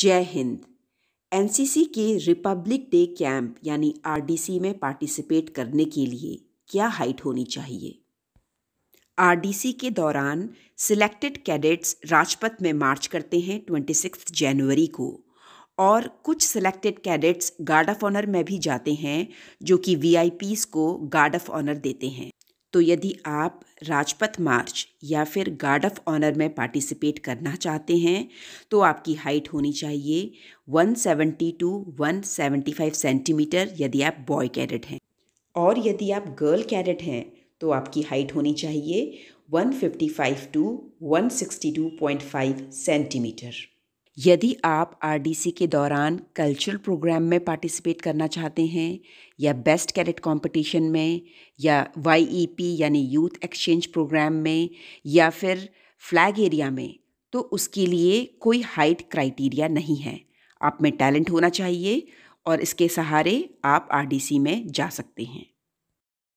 जय हिंद एनसीसी के रिपब्लिक डे कैंप यानी आरडीसी में पार्टिसिपेट करने के लिए क्या हाइट होनी चाहिए आरडीसी के दौरान सिलेक्टेड कैडेट्स राजपथ में मार्च करते हैं 26 जनवरी को और कुछ selected cadets guard of honour में भी जाते हैं जो कि वीआईपीस को गार्ड ऑफ ऑनर देते हैं तो यदि आप राजपथ मार्च या फिर गार्ड ऑफ ऑनर में पार्टिसिपेट करना चाहते हैं तो आपकी हाइट होनी चाहिए 172 टू 175 सेंटीमीटर यदि आप बॉय कैडेट हैं और यदि आप गर्ल कैडेट हैं तो आपकी हाइट होनी चाहिए 155 टू 162.5 सेंटीमीटर यदि आप आरडीसी के दौरान कल्चरल प्रोग्राम में पार्टिसिपेट करना चाहते हैं या बेस्ट कैडेट कंपटीशन में या वाईईपी e यानी यूथ एक्सचेंज प्रोग्राम में या फिर फ्लैग एरिया में तो उसके लिए कोई हाइट क्राइटेरिया नहीं है आप में टैलेंट होना चाहिए और इसके सहारे आप आरडीसी में जा सकते हैं